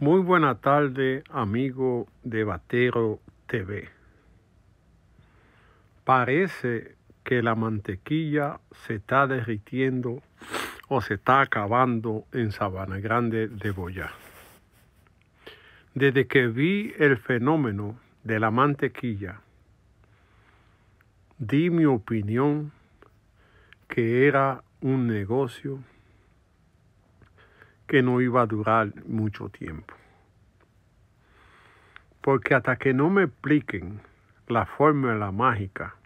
Muy buena tarde, amigo de Batero TV. Parece que la mantequilla se está derritiendo o se está acabando en Sabana Grande de Boyá. Desde que vi el fenómeno de la mantequilla, di mi opinión que era un negocio que no iba a durar mucho tiempo. Porque hasta que no me expliquen la fórmula mágica,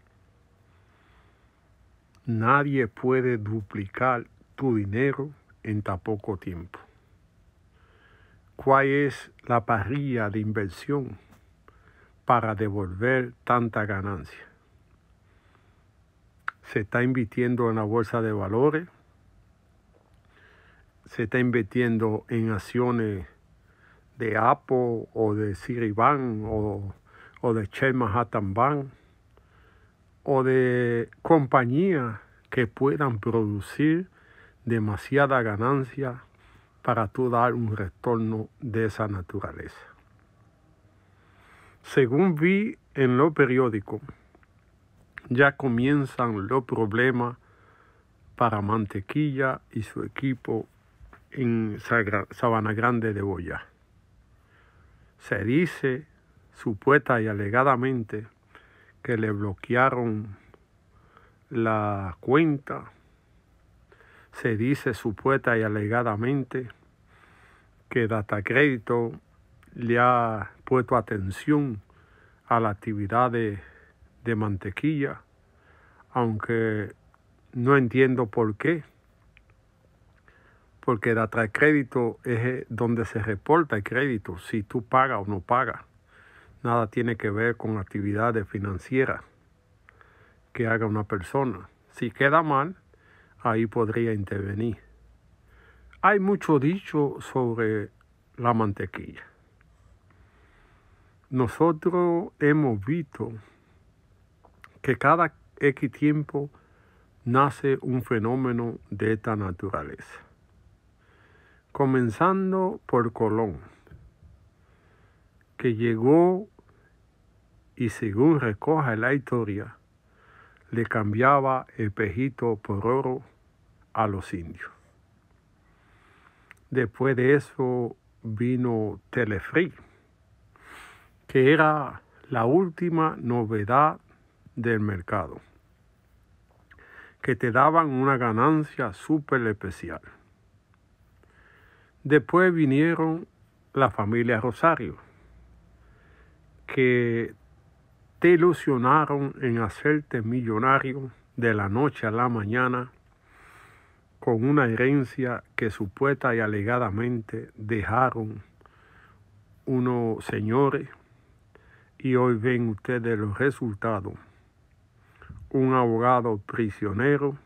nadie puede duplicar tu dinero en tan poco tiempo. ¿Cuál es la parrilla de inversión para devolver tanta ganancia? Se está invirtiendo en la bolsa de valores, se está invirtiendo en acciones de Apple o de Siriban o, o de Che Manhattan o de compañías que puedan producir demasiada ganancia para tú dar un retorno de esa naturaleza. Según vi en lo periódico, ya comienzan los problemas para Mantequilla y su equipo en Sabana Grande de Boya. Se dice, supuesta y alegadamente, que le bloquearon la cuenta. Se dice, supuesta y alegadamente, que Data Crédito le ha puesto atención a la actividad de mantequilla, aunque no entiendo por qué porque la de crédito es eh, donde se reporta el crédito, si tú pagas o no pagas. Nada tiene que ver con actividades financieras que haga una persona. Si queda mal, ahí podría intervenir. Hay mucho dicho sobre la mantequilla. Nosotros hemos visto que cada X tiempo nace un fenómeno de esta naturaleza comenzando por Colón, que llegó y según recoge la historia, le cambiaba el pejito por oro a los indios. Después de eso vino Telefree, que era la última novedad del mercado, que te daban una ganancia súper especial. Después vinieron la familia Rosario, que te ilusionaron en hacerte millonario de la noche a la mañana con una herencia que supuesta y alegadamente dejaron unos señores y hoy ven ustedes los resultados. Un abogado prisionero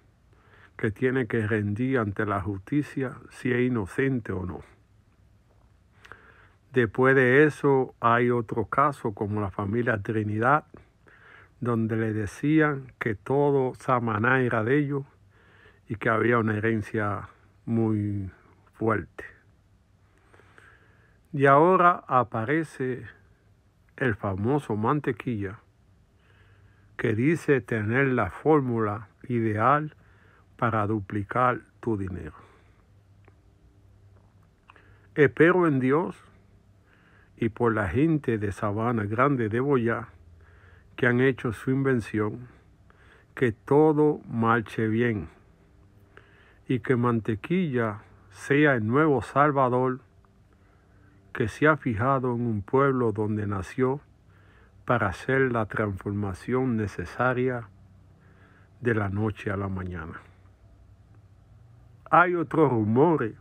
que tiene que rendir ante la justicia si es inocente o no. Después de eso hay otro caso como la familia Trinidad, donde le decían que todo Samaná era de ellos y que había una herencia muy fuerte. Y ahora aparece el famoso mantequilla que dice tener la fórmula ideal para duplicar tu dinero. Espero en Dios y por la gente de Sabana Grande de Boyá que han hecho su invención, que todo marche bien y que Mantequilla sea el nuevo Salvador que se ha fijado en un pueblo donde nació para hacer la transformación necesaria de la noche a la mañana. Hay otros rumores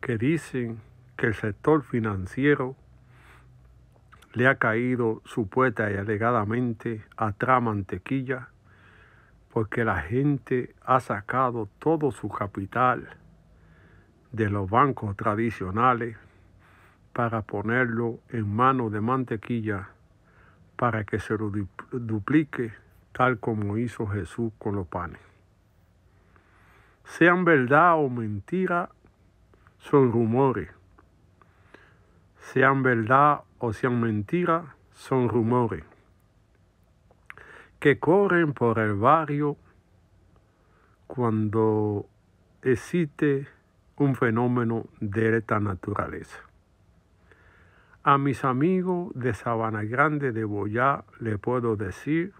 que dicen que el sector financiero le ha caído supuesta y alegadamente a mantequilla porque la gente ha sacado todo su capital de los bancos tradicionales para ponerlo en manos de mantequilla para que se lo duplique tal como hizo Jesús con los panes sean verdad o mentira, son rumores. Sean verdad o sean mentira, son rumores que corren por el barrio cuando existe un fenómeno de esta naturaleza. A mis amigos de Sabana Grande de Boyá le puedo decir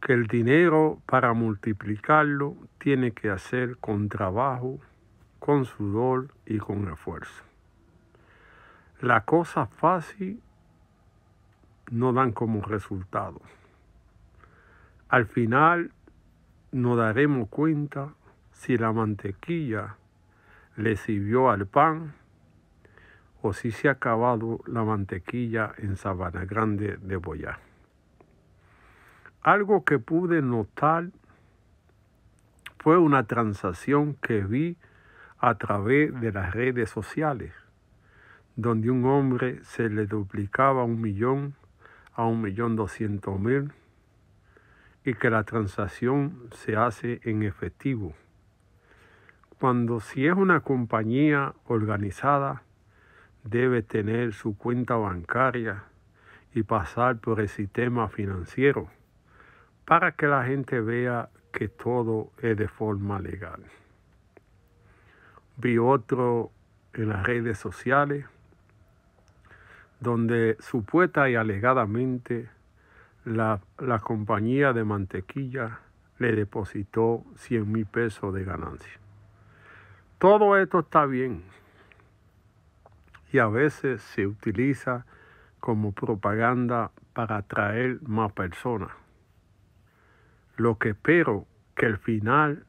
que el dinero para multiplicarlo tiene que hacer con trabajo, con sudor y con esfuerzo. Las cosas fácil no dan como resultado. Al final nos daremos cuenta si la mantequilla le sirvió al pan o si se ha acabado la mantequilla en Sabana Grande de Boyá. Algo que pude notar fue una transacción que vi a través de las redes sociales, donde un hombre se le duplicaba un millón a un millón doscientos mil y que la transacción se hace en efectivo. Cuando si es una compañía organizada, debe tener su cuenta bancaria y pasar por el sistema financiero para que la gente vea que todo es de forma legal. Vi otro en las redes sociales donde supuesta y alegadamente la, la compañía de mantequilla le depositó 100 mil pesos de ganancia. Todo esto está bien y a veces se utiliza como propaganda para atraer más personas. Lo que espero que el final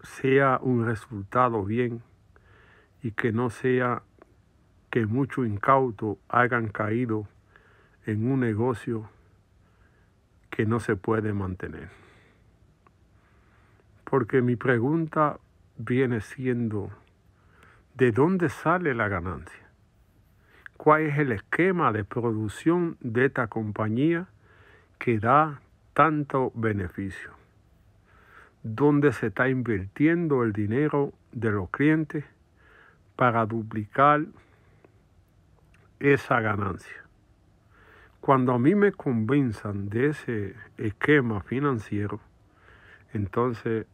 sea un resultado bien y que no sea que muchos incautos hayan caído en un negocio que no se puede mantener. Porque mi pregunta viene siendo, ¿de dónde sale la ganancia? ¿Cuál es el esquema de producción de esta compañía que da tanto beneficio? donde se está invirtiendo el dinero de los clientes para duplicar esa ganancia? Cuando a mí me convenzan de ese esquema financiero, entonces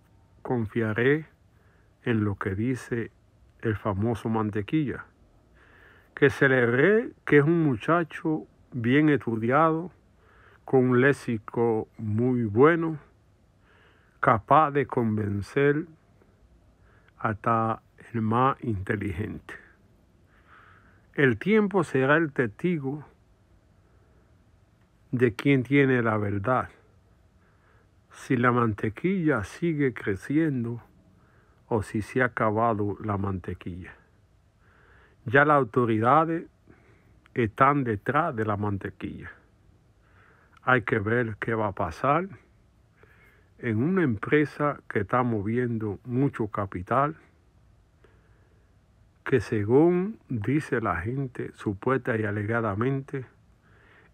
confiaré en lo que dice el famoso mantequilla, que celebré que es un muchacho bien estudiado, con un léxico muy bueno, capaz de convencer hasta el más inteligente. El tiempo será el testigo de quien tiene la verdad. Si la mantequilla sigue creciendo o si se ha acabado la mantequilla. Ya las autoridades están detrás de la mantequilla hay que ver qué va a pasar. En una empresa que está moviendo mucho capital, que según dice la gente, supuesta y alegadamente,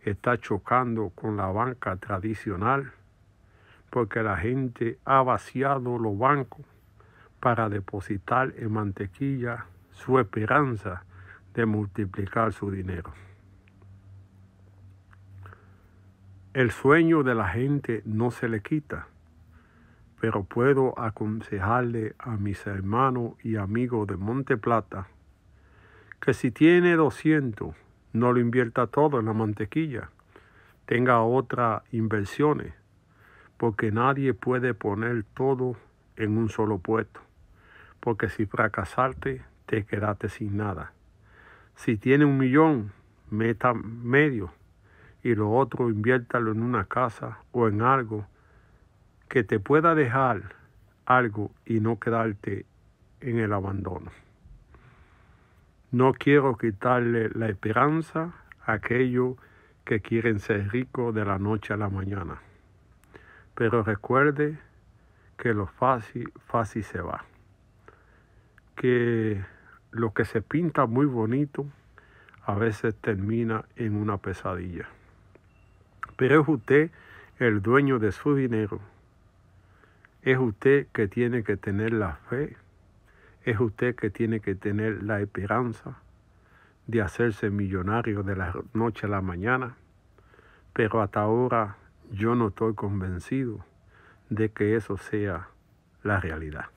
está chocando con la banca tradicional, porque la gente ha vaciado los bancos para depositar en mantequilla su esperanza de multiplicar su dinero. El sueño de la gente no se le quita, pero puedo aconsejarle a mis hermanos y amigos de Monte Plata que si tiene 200, no lo invierta todo en la mantequilla, tenga otras inversiones, porque nadie puede poner todo en un solo puesto, porque si fracasarte te quedaste sin nada. Si tiene un millón, meta medio y lo otro inviértalo en una casa o en algo que te pueda dejar algo y no quedarte en el abandono. No quiero quitarle la esperanza a aquellos que quieren ser ricos de la noche a la mañana. Pero recuerde que lo fácil, fácil se va. Que lo que se pinta muy bonito a veces termina en una pesadilla. Pero es usted el dueño de su dinero. Es usted que tiene que tener la fe. Es usted que tiene que tener la esperanza de hacerse millonario de la noche a la mañana. Pero hasta ahora yo no estoy convencido de que eso sea la realidad.